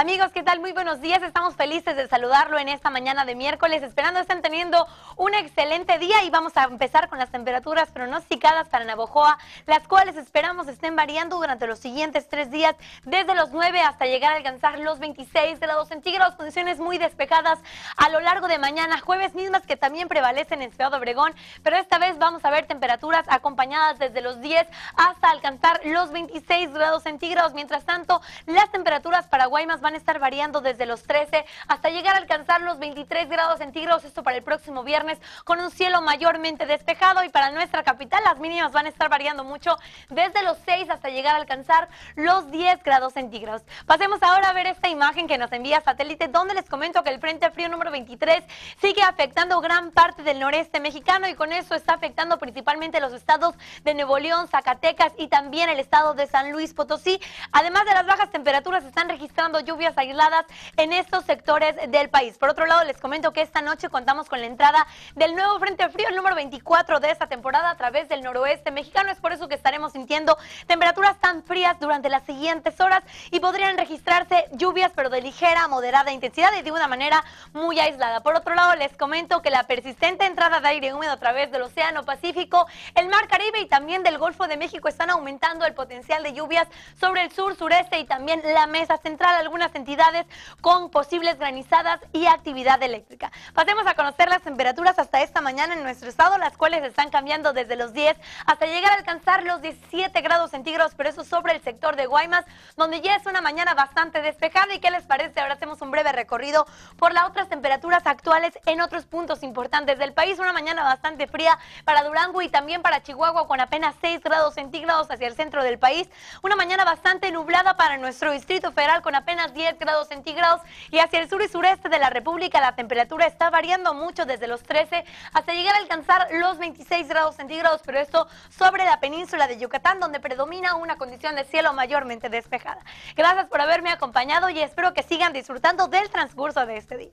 Amigos, ¿qué tal? Muy buenos días. Estamos felices de saludarlo en esta mañana de miércoles, esperando estén teniendo un excelente día y vamos a empezar con las temperaturas pronosticadas para Navojoa, las cuales esperamos estén variando durante los siguientes tres días, desde los 9 hasta llegar a alcanzar los 26 grados centígrados, condiciones muy despejadas a lo largo de mañana, jueves mismas que también prevalecen en Ciudad Obregón, pero esta vez vamos a ver temperaturas acompañadas desde los 10 hasta alcanzar los 26 grados centígrados. Mientras tanto, las temperaturas para Guaymas van a estar variando desde los 13 hasta llegar a alcanzar los 23 grados centígrados, esto para el próximo viernes, con un cielo mayormente despejado y para nuestra capital las mínimas van a estar variando mucho desde los 6 hasta llegar a alcanzar los 10 grados centígrados. Pasemos ahora a ver esta imagen que nos envía satélite, donde les comento que el Frente Frío número 23 sigue afectando gran parte del noreste mexicano y con eso está afectando principalmente los estados de Nuevo León, Zacatecas y también el estado de San Luis Potosí. Además de las bajas temperaturas, están registrando lluvias lluvias aisladas en estos sectores del país. Por otro lado, les comento que esta noche contamos con la entrada del nuevo Frente Frío, el número 24 de esta temporada a través del noroeste mexicano. Es por eso que estaremos sintiendo temperaturas tan frías durante las siguientes horas y podrían registrarse lluvias, pero de ligera a moderada intensidad y de una manera muy aislada. Por otro lado, les comento que la persistente entrada de aire húmedo a través del Océano Pacífico, el Mar Caribe y también del Golfo de México están aumentando el potencial de lluvias sobre el sur, sureste y también la mesa central. Algunas entidades con posibles granizadas y actividad eléctrica. Pasemos a conocer las temperaturas hasta esta mañana en nuestro estado, las cuales están cambiando desde los 10 hasta llegar a alcanzar los 17 grados centígrados, pero eso sobre el sector de Guaymas, donde ya es una mañana bastante despejada. ¿Y qué les parece? Ahora hacemos un breve recorrido por las otras temperaturas actuales en otros puntos importantes del país. Una mañana bastante fría para Durango y también para Chihuahua con apenas 6 grados centígrados hacia el centro del país. Una mañana bastante nublada para nuestro Distrito Federal con apenas 10 grados centígrados y hacia el sur y sureste de la República la temperatura está variando mucho desde los 13 hasta llegar a alcanzar los 26 grados centígrados, pero esto sobre la península de Yucatán donde predomina una condición de cielo mayormente despejada. Gracias por haberme acompañado y espero que sigan disfrutando del transcurso de este día.